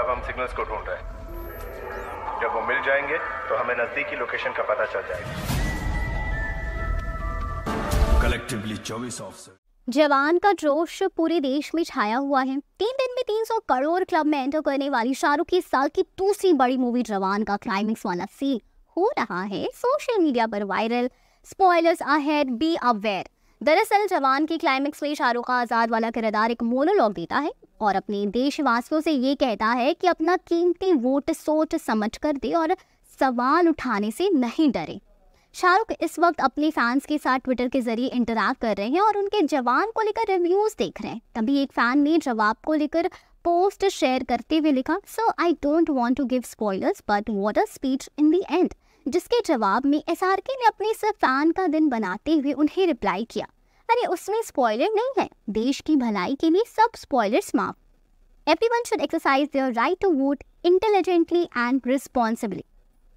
अब हम सिग्नल्स को ढूंढ रहे हैं जब वो मिल जाएंगे तो हमें नजदीकी लोकेशन का पता चल जाएगा कलेक्टिवली चौबीस ऑफिसर जवान का जोश पूरे देश में छाया हुआ है तीन दिन में 300 करोड़ क्लब में एंटर करने वाली शाहरुख की साल की दूसरी बड़ी मूवी जवान का क्लाइमेक्स वाला सीन हो रहा है सोशल मीडिया पर viral spoilers ahead be aware दरअसल जवान की क्लाइमेक्स में शाहरुख का आज़ाद वाला किरदार एक मोनोलॉग देता है और अपने देशवासियों से ये कहता है कि अपना कीमती वोट सोच समझ कर दे और सवाल उठाने से नहीं डरे शाहरुख इस वक्त अपने फैंस के साथ ट्विटर के जरिए इंटरेक्ट कर रहे हैं और उनके जवान को लेकर रिव्यूज देख रहे हैं तभी एक फैन ने जवाब को लेकर पोस्ट शेयर करते हुए लिखा so I don't want to give spoilers but what a speech in the end जिसके जवाब में एसआरके ने अपने सब फैन का दिन बनाते हुए उन्हें रिप्लाई किया अरे उसमें स्पॉयलर नहीं है देश की भलाई के लिए सब स्पॉयलर्स माफ everyone should exercise their right to vote intelligently and responsibly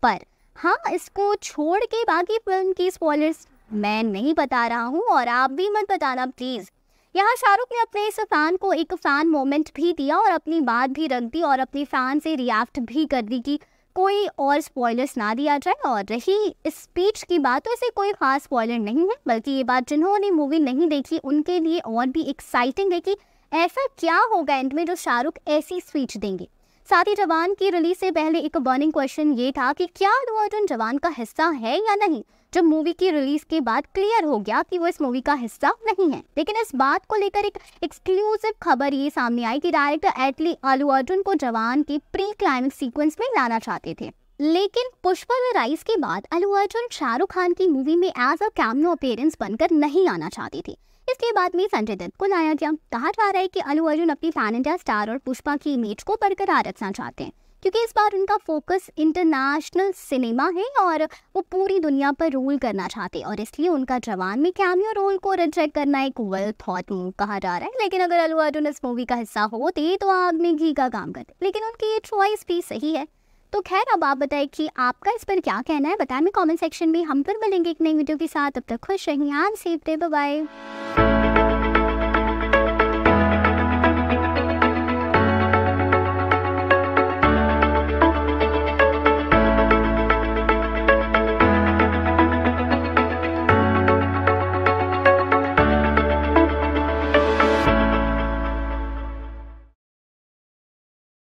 पर हाँ इसको छोड़ के बाकी फिल्म की स्पॉयलर्स मैं नहीं बता रहा हूँ और आप भी मत बताना प्लीज़ यहाँ शाहरुख ने अपने इस फैन को एक फैन मोमेंट भी दिया और अपनी बात भी रख दी और अपने फैन से रिएक्ट भी कर दी कि कोई और स्पॉयलर्स ना दिया जाए और रही स्पीच की बात तो ऐसे कोई खास स्पॉयलर नहीं है बल्कि ये बात जिन्होंने मूवी नहीं देखी उनके लिए और भी एक्साइटिंग है कि ऐसा क्या होगा एंड में जो शाहरुख ऐसी स्पीच देंगे साथ ही जवान की रिलीज से पहले एक बर्निंग क्वेश्चन ये था कि क्या अल्लू अर्जुन जवान का हिस्सा है या नहीं जब मूवी की रिलीज के बाद क्लियर हो गया कि वो इस मूवी का हिस्सा नहीं है लेकिन इस बात को लेकर एक एक्सक्लूसिव खबर ये सामने आई कि डायरेक्टर एटली अलू अर्जुन को जवान के प्री क्लाइमेक्स सीक्वेंस में लाना चाहते थे लेकिन पुष्पा द राइस के बाद अलू अर्जुन शाहरुख खान की मूवी में एज अ कैमियो अपेयरेंस बनकर नहीं आना चाहती थी इसके बाद में संजय दत्त को लाया गया कहा जा रहा है कि अलू अर्जुन अपनी फैन इंडिया स्टार और पुष्पा की इमेज को बरकरार रखना चाहते हैं क्योंकि इस बार उनका फोकस इंटरनेशनल सिनेमा है और वो पूरी दुनिया पर रोल करना चाहते हैं और इसलिए उनका जवान में कैमियो रोल को रिजेक्ट करना एक वेल थॉट मूव कहा जा रहा है लेकिन अगर अलू अर्जुन इस मूवी का हिस्सा होते तो आग में घी का काम करते लेकिन उनकी ये चॉइस भी सही है तो खैर अब आप बताए कि आपका इस पर क्या कहना है बताएं मैं कमेंट सेक्शन में हम फिर मिलेंगे एक नई वीडियो के साथ अब तक खुश रहें सेफ बाय